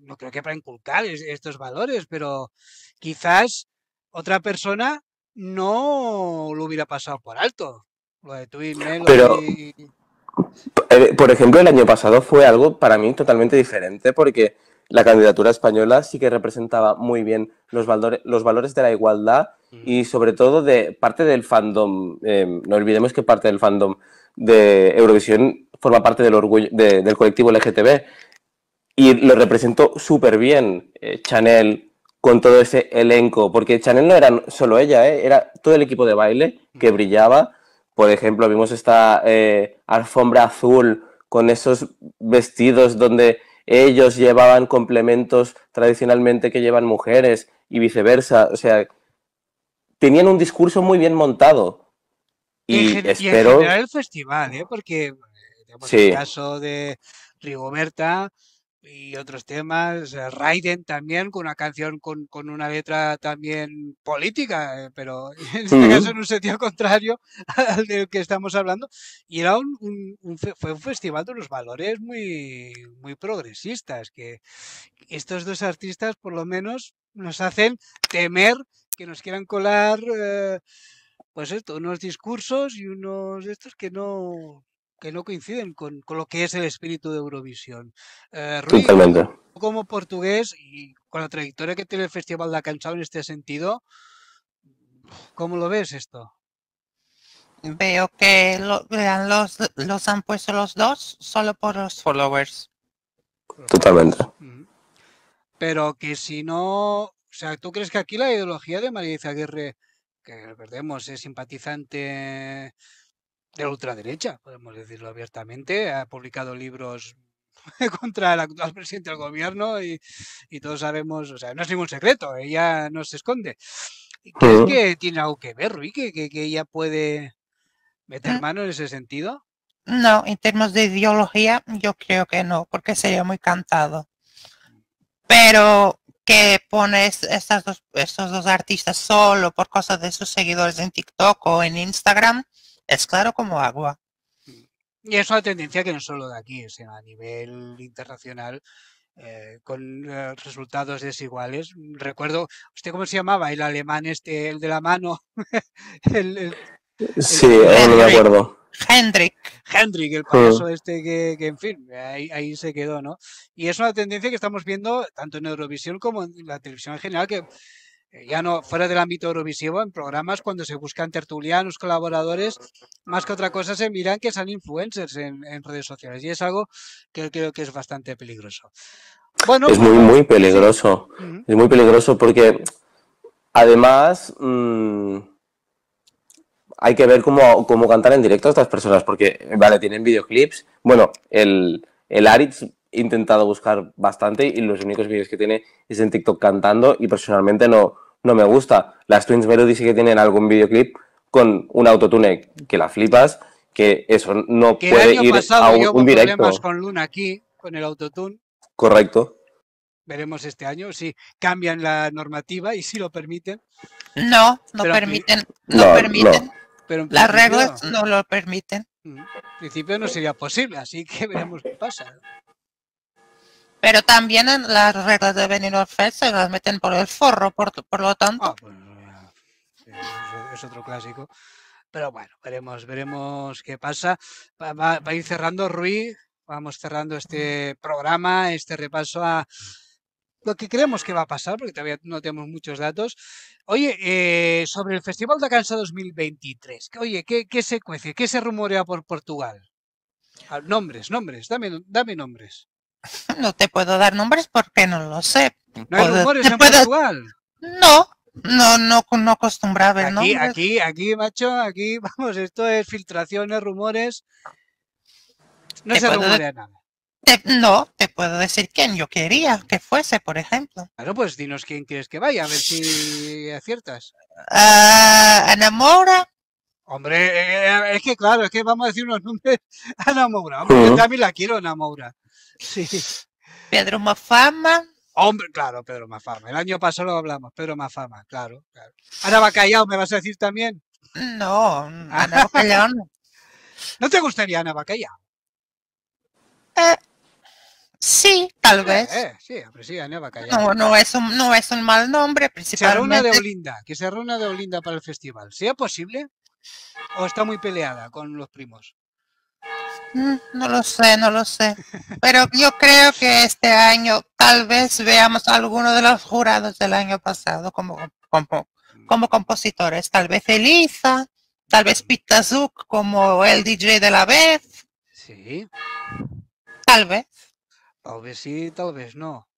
Speaker 1: no creo que para inculcar estos valores, pero quizás otra persona no lo hubiera pasado por alto. Lo de pero,
Speaker 3: eh, por ejemplo, el año pasado fue algo para mí totalmente diferente porque la candidatura española sí que representaba muy bien los, valores, los valores de la igualdad y sobre todo de parte del fandom. Eh, no olvidemos que parte del fandom de Eurovisión forma parte del, orgullo, del colectivo LGTB y lo representó súper bien eh, Chanel con todo ese elenco, porque Chanel no era solo ella, eh, era todo el equipo de baile que brillaba. Por ejemplo, vimos esta eh, alfombra azul con esos vestidos donde ellos llevaban complementos tradicionalmente que llevan mujeres y viceversa. O sea, tenían un discurso muy bien montado. Y, espero. en el
Speaker 1: festival, ¿eh? porque en el caso de Rigoberta, y otros temas. Eh, Raiden también, con una canción con, una letra también política, eh, pero en este mm. caso en un sentido contrario al del que estamos hablando. Y era un, fue un festival de unos valores muy, muy progresistas, que estos dos artistas por lo menos nos hacen temer que nos quieran colar. Eh, pues esto, unos discursos y unos de estos que no, que no coinciden con, lo que es el espíritu de Eurovisión. Eh, como portugués y con la trayectoria que tiene el Festival de la en este sentido, ¿cómo lo ves esto?
Speaker 4: Veo que lo, los, los han puesto los dos solo por los
Speaker 1: followers. Totalmente. Pero que si no, o sea, ¿tú crees que aquí la ideología de María Guerre que perdemos, es simpatizante de la ultraderecha, podemos decirlo abiertamente. Ha publicado libros contra el actual presidente del gobierno y, todos sabemos, o sea, no es ningún secreto, ella no se esconde. ¿Crees mm. que tiene algo que ver, Rui, que, que ella puede meter mm. mano en ese sentido?
Speaker 4: No, en términos de ideología yo creo que no, porque sería muy cantado. Pero que pones estos dos, estos dos artistas solo por cosas de sus seguidores en TikTok o en Instagram, es claro como agua.
Speaker 1: Mm. Y es una tendencia que no solo de aquí, sino a nivel internacional, eh, con eh, resultados desiguales. Recuerdo, ¿usted cómo se llamaba? El alemán este, el de la mano. sí, no me acuerdo. Hendrik. Hendrik, el famoso mm. este que, que, en fin, ahí, ahí, se quedó, ¿no? Y es una tendencia que estamos viendo tanto en Eurovisión como en la televisión en general, que eh, ya no fuera del ámbito eurovisivo, en programas cuando se buscan tertulianos, colaboradores, más que otra cosa se miran que son influencers en, redes sociales y es algo que creo que es bastante peligroso. Bueno, es muy, muy peligroso,
Speaker 3: es muy peligroso porque además mm, hay que ver cómo, cantar en directo a estas personas porque, vale, tienen videoclips, bueno, el, el Aritz intentado buscar bastante y los únicos vídeos que tiene es en TikTok cantando y personalmente no, no me gusta. Las Twins Melody dice que tienen algún videoclip con un autotune que la flipas, que eso no que puede ir a un, directo.
Speaker 1: con Luna aquí, con el autotune.
Speaker 3: Correcto.
Speaker 1: Veremos este año si cambian la normativa y si lo permiten. No, no permiten. No, permiten. Las reglas no. no lo permiten. Mm, en principio no sería posible, así que veremos qué pasa.
Speaker 4: Pero también en las reglas de Benidorm se las meten por el forro, por, lo tanto.
Speaker 1: Ah, eh, es otro clásico. Pero bueno, veremos, veremos qué pasa. Va, a ir cerrando Rui, vamos cerrando este programa, este repaso a lo que creemos que va a pasar, porque todavía no tenemos muchos datos. Oye, eh, sobre el Festival de Cansa 2023, oye, ¿qué, qué se cuece? ¿Qué se rumorea por Portugal? Ah, nombres, nombres, dame, dame nombres.
Speaker 4: No te puedo dar nombres porque no lo sé. No hay rumores en Portugal. No, no, no, no acostumbraba el aquí, nombres.
Speaker 1: Aquí, aquí, macho, aquí, vamos, esto es filtraciones, rumores. No te se rumorea nada.
Speaker 4: no, te puedo decir quién yo quería que fuese, por ejemplo.
Speaker 1: Claro, pues dinos quién quieres que vaya, a ver si aciertas. Uh, Ana Hombre, eh, eh, eh, es que claro, es que vamos a decir unos nombres Ana Moura, Hombre, yo también la quiero, Moura. Sí. Pedro Mafama. Hombre, claro, Pedro Mafama. El año pasado lo hablamos, Pedro Mafama, claro, claro. Ana Bacallao, ¿me vas a decir también? No, Ana Bacallao no. ¿No te gustaría Ana Bacallao?
Speaker 4: sí, tal vez.
Speaker 1: sí, hombre, sí, Ana Bacallao. No, no
Speaker 4: es, un, no es un mal nombre, principalmente. Se de
Speaker 1: Olinda, que se reúna de Olinda para el festival. es posible? ¿O está muy peleada con los primos?
Speaker 4: Mm, no lo sé, no lo sé. Pero yo creo que este año tal vez veamos a alguno de los jurados del año pasado como, como, mm. como compositores. Tal vez Elisa, tal vez Pitazuk como el DJ de la vez. Sí. Tal vez.
Speaker 1: Tal vez sí, tal vez no.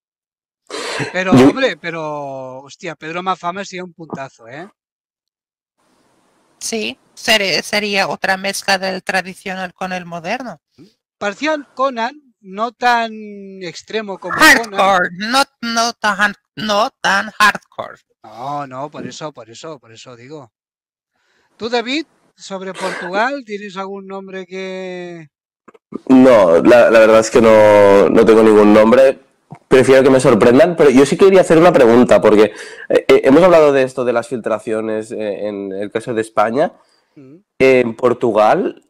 Speaker 1: Pero, hombre, pero, hostia, Pedro Mafama sería un puntazo, ¿eh?
Speaker 4: Sí, sería otra mezcla del tradicional con el moderno.
Speaker 1: Parcial Conan, no tan extremo como hardcore, Conan. No, no, tan, no tan hardcore. No, no, por eso, por eso, por eso digo. ¿Tú, David, sobre Portugal, tienes algún nombre que...?
Speaker 3: No, la, verdad es que no, no tengo ningún nombre prefiero que me sorprendan, pero yo sí quería hacer una pregunta, porque eh, eh, hemos hablado de esto de las filtraciones eh, en el caso de España. Mm. En Portugal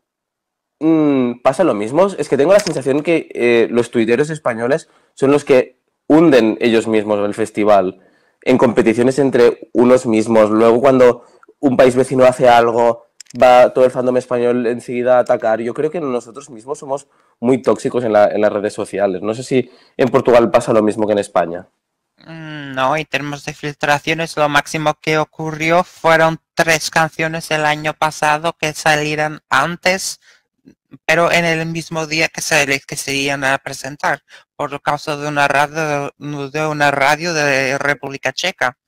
Speaker 3: mm, pasa lo mismo. Es que tengo la sensación que los tuiteros españoles son los que hunden ellos mismos el festival en competiciones entre unos mismos. Luego cuando un país vecino hace algo, va todo el fandom español enseguida a atacar. Yo creo que nosotros mismos somos muy tóxicos en, las redes sociales. No sé si en Portugal pasa lo mismo que en España.
Speaker 1: Mm,
Speaker 4: no, en términos de filtraciones, lo máximo que ocurrió fueron tres canciones el año pasado que salieran antes, pero en el mismo día que se, que iban a presentar, por causa de una radio de, República Checa.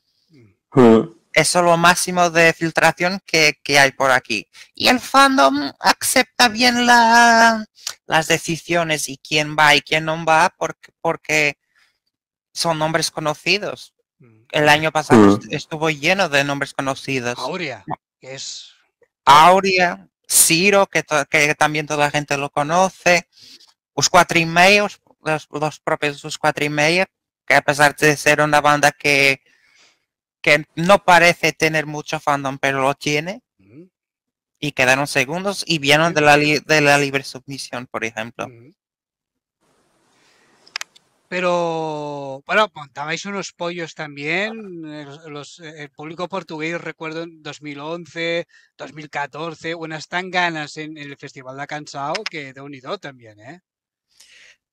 Speaker 4: Mm. Eso es lo máximo de filtración que, hay por aquí. Y el fandom acepta bien las decisiones y quién va y quién no va porque, porque son nombres conocidos. Mm. El año pasado mm. estuvo lleno de nombres conocidos. Aurea, es... Aurea, Ciro, que, también toda la gente lo conoce. Los cuatro y los, propios sus cuatro y medio, que a pesar de ser una banda que que no parece tener mucho fandom, pero lo tiene. Y quedaron segundos y vieron de la, de la libre submisión, por ejemplo.
Speaker 1: Pero, bueno, montabais unos pollos también. el público portugués, recuerdo, en 2011, 2014, unas tan ganas en, el Festival de Cansao que de unido también, ¿eh?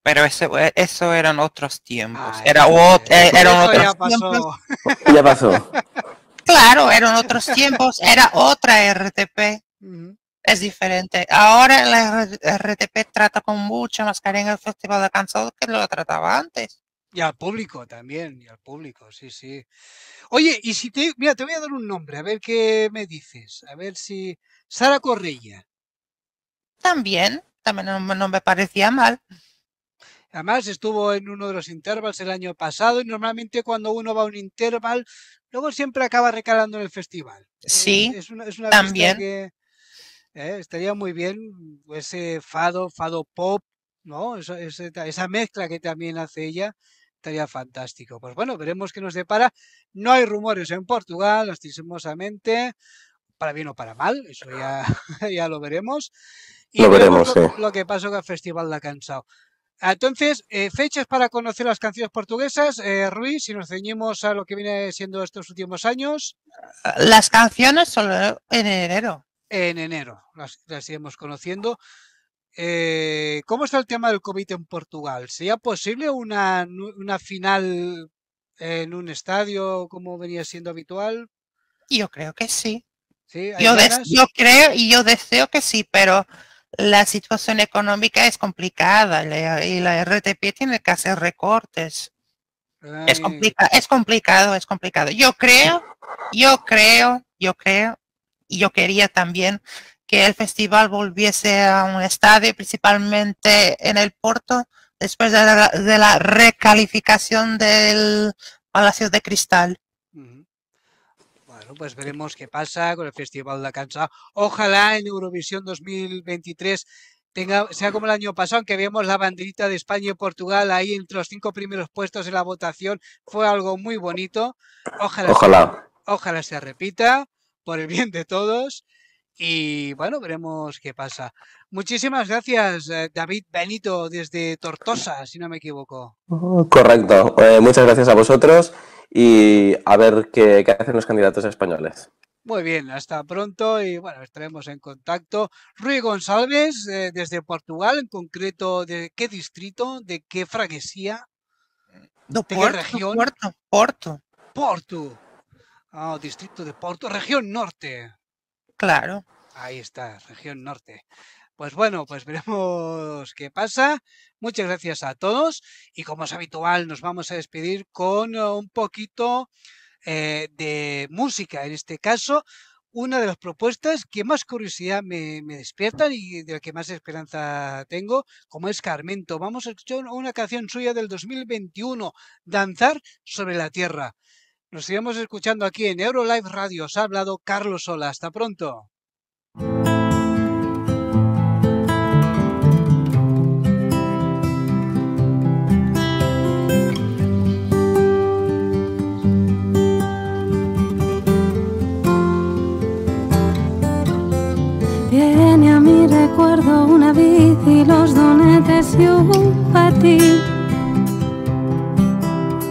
Speaker 4: Pero ese, eso eran otros tiempos. era, eh, otro... ya pasó. Claro, eran otros tiempos. Era otra RTP. Es diferente. Ahora la RTP trata con mucha más en el Festival de cansados que lo trataba antes.
Speaker 1: Y al público también, y al público, sí, sí. Oye, y si te. Mira, te voy a dar un nombre, a ver qué me dices. A ver si. Sara Correia. También, también no me parecía mal. Además, estuvo en uno de los intervalos el año pasado y normalmente cuando uno va a un interval, luego siempre acaba recalando en el festival. Eh, sí, es una, es también. Que, eh, estaría muy bien ese fado, fado pop, ¿no? Esa, mezcla que también hace ella estaría fantástico. Pues bueno, veremos qué nos depara. No hay rumores en Portugal, lastimosamente, para bien o para mal, eso ya, ya lo veremos.
Speaker 4: Y lo veremos, lo, sí.
Speaker 1: lo, que pasó con el Festival ha cansado. Ah, entonces, eh, fechas para conocer las canciones portuguesas, eh, Ruiz, si nos ceñimos a lo que viene siendo estos últimos años.
Speaker 4: Las canciones solo en enero.
Speaker 1: En enero, las, iremos conociendo. Eh, ¿Cómo está el tema del COVID en Portugal? ¿Sería posible una, una final en un estadio como venía siendo habitual?
Speaker 4: Yo creo que sí.
Speaker 1: ¿Sí? Yo, yo creo
Speaker 4: y yo deseo que sí, pero la situación económica es complicada y la RTP tiene que hacer recortes. Es, complica, es complicado, es complicado. Yo creo, yo creo, yo creo, y yo quería también que el festival volviese a un estadio, principalmente en el puerto después de la recalificación del Palacio de Cristal
Speaker 1: pues veremos qué pasa con el Festival de Cansa Ojalá en Eurovisión 2023 tenga, sea como el año pasado, que vemos la banderita de España y Portugal ahí entre los cinco primeros puestos en la votación. Fue algo muy bonito. Ojalá, ojalá. Se, repita por el bien de todos. Y bueno, veremos qué pasa. Muchísimas gracias, eh, David Benito, desde Tortosa, si no me equivoco.
Speaker 3: Correcto. Eh, muchas gracias a vosotros y a ver qué, hacen los candidatos españoles.
Speaker 1: Muy bien, hasta pronto y bueno, estaremos en contacto. Rui González, eh, desde Portugal, en concreto, ¿de qué distrito, de qué fraguesía? ¿De qué región? Porto, Porto. Porto. Ah, distrito de Porto, región norte. Claro. Ahí está, región norte. Pues bueno, pues veremos qué pasa. Muchas gracias a todos y como es habitual nos vamos a despedir con eh, un poquito eh, de música, en este caso una de las propuestas que más curiosidad me, despiertan y de la que más esperanza tengo, como es Carmento. Vamos a escuchar una canción suya del 2021, Danzar sobre la Tierra. Nos seguimos escuchando aquí en Eurolive Radio. Os ha hablado Carlos Sola. Hasta pronto.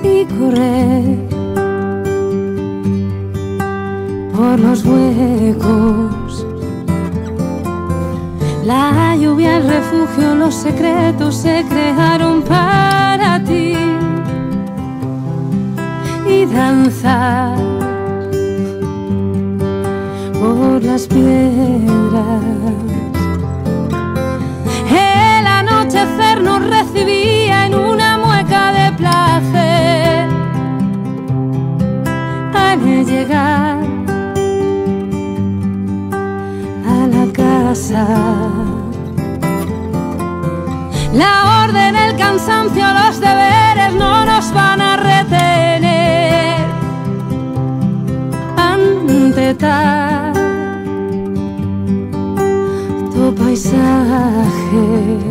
Speaker 5: y correr por los huecos. La lluvia, el refugio, los secretos se crearon para ti y danzar por las piedras Vivía en una mueca de placer. Al llegar a la casa, la orden, el cansancio, los deberes no nos van a retener. Ante tal tu paisaje.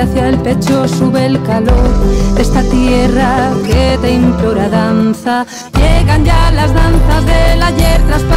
Speaker 5: hacia el pecho, sube el calor de esta tierra que te implora danza. Llegan ya las danzas del ayer tras